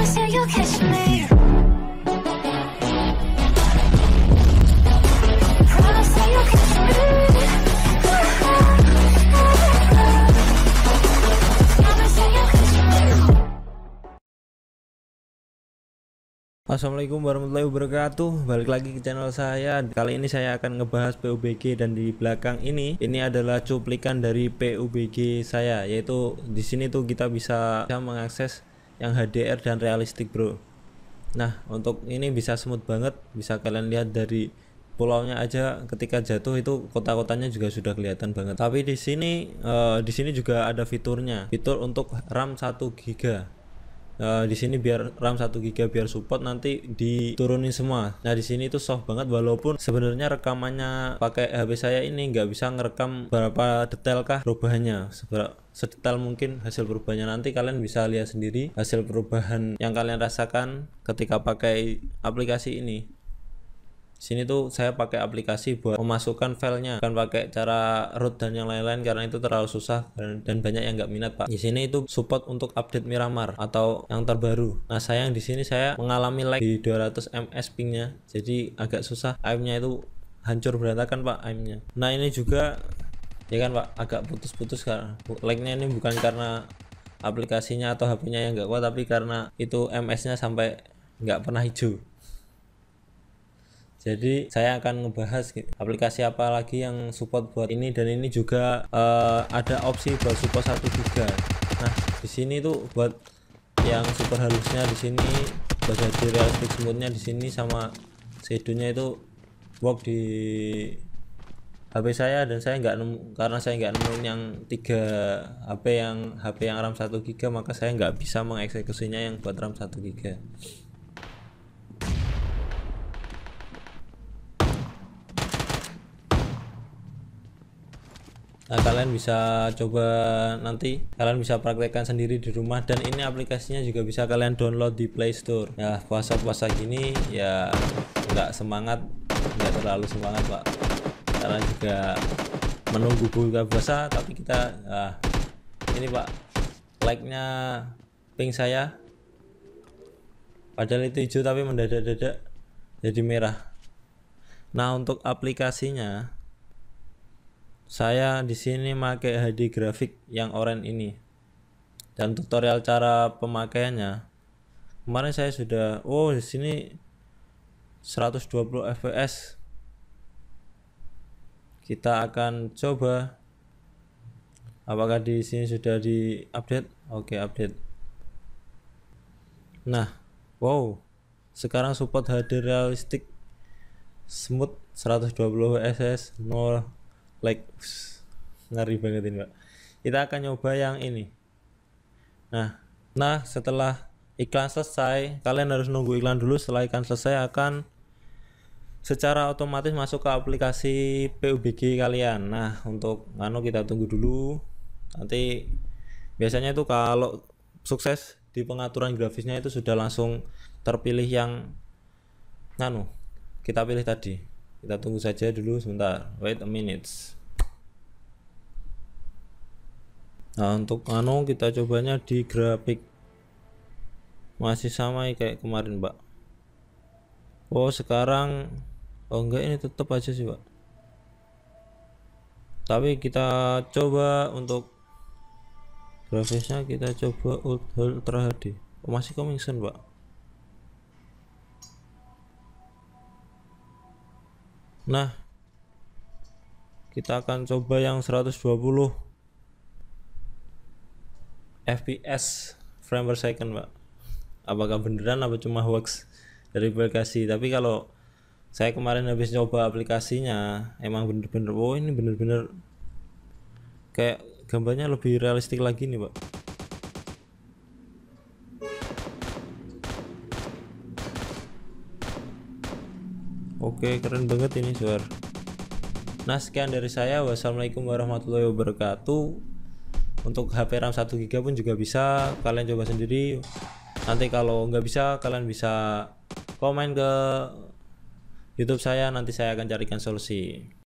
Assalamualaikum warahmatullahi wabarakatuh Balik lagi ke channel saya Kali ini saya akan ngebahas PUBG dan di belakang ini Ini adalah cuplikan dari PUBG saya Yaitu di sini tuh kita bisa, bisa mengakses yang HDR dan realistik bro nah untuk ini bisa smooth banget bisa kalian lihat dari pulaunya aja ketika jatuh itu kota-kotanya juga sudah kelihatan banget tapi di sini uh, di sini juga ada fiturnya fitur untuk RAM 1 GB Eh, di sini biar RAM 1 GB biar support nanti diturunin semua. Nah, di sini itu soft banget walaupun sebenarnya rekamannya pakai HP saya ini nggak bisa ngerekam berapa detail kah perubahannya. Seberapa sedetail mungkin hasil perubahannya nanti kalian bisa lihat sendiri hasil perubahan yang kalian rasakan ketika pakai aplikasi ini sini tuh saya pakai aplikasi buat memasukkan filenya kan pakai cara root dan yang lain-lain karena itu terlalu susah dan, banyak yang nggak minat pak di sini itu support untuk update Miramar atau yang terbaru nah sayang di sini saya mengalami lag di 200 ms pingnya jadi agak susah aimnya itu hancur berantakan pak aimnya nah ini juga ya kan pak agak putus-putus karena lagnya ini bukan karena aplikasinya atau HP-nya yang nggak kuat tapi karena itu MS-nya sampai nggak pernah hijau jadi saya akan ngebahas gitu, aplikasi apa lagi yang support buat ini dan ini juga uh, ada opsi buat support satu giga nah di sini tuh buat yang super halusnya di sini buat di realistic smoothnya di sini sama shadow itu work di HP saya dan saya nggak nemu karena saya nggak nemuin yang tiga HP yang HP yang RAM 1 giga maka saya nggak bisa mengeksekusinya yang buat RAM 1 giga. Nah, kalian bisa coba nanti kalian bisa praktekkan sendiri di rumah dan ini aplikasinya juga bisa kalian download di Play Store. Ya, puasa-puasa gini ya nggak semangat, nggak terlalu semangat, Pak. Kalian juga menunggu buka puasa tapi kita ah, ini Pak like-nya ping saya padahal itu hijau tapi mendadak-dadak jadi merah. Nah, untuk aplikasinya saya di sini pakai HD grafik yang oranye ini. Dan tutorial cara pemakaiannya. Kemarin saya sudah oh di sini 120 fps. Kita akan coba apakah di sini sudah di update oke okay, update nah wow sekarang support HD realistik smooth 120 fps 0 like ngeri banget ini pak kita akan nyoba yang ini nah nah setelah iklan selesai kalian harus nunggu iklan dulu setelah iklan selesai akan secara otomatis masuk ke aplikasi PUBG kalian nah untuk nganu kita tunggu dulu nanti biasanya itu kalau sukses di pengaturan grafisnya itu sudah langsung terpilih yang nganu kita pilih tadi kita tunggu saja dulu sebentar. Wait a minute. Nah, untuk anu kita cobanya di grafik. Masih sama kayak kemarin, Mbak. Oh, sekarang oh enggak ini tetap aja sih, Pak. Tapi kita coba untuk grafisnya kita coba ultra HD. Oh, masih coming soon, Pak. Nah, kita akan coba yang 120 fps frame per second, Pak. Apakah beneran apa cuma hoax dari aplikasi? Tapi kalau saya kemarin habis coba aplikasinya, emang bener-bener oh ini bener-bener kayak gambarnya lebih realistik lagi nih, Pak. Oke keren banget ini suara Nah sekian dari saya Wassalamualaikum warahmatullahi wabarakatuh Untuk HP RAM 1GB pun juga bisa Kalian coba sendiri Nanti kalau nggak bisa kalian bisa komen ke YouTube saya nanti saya akan carikan solusi.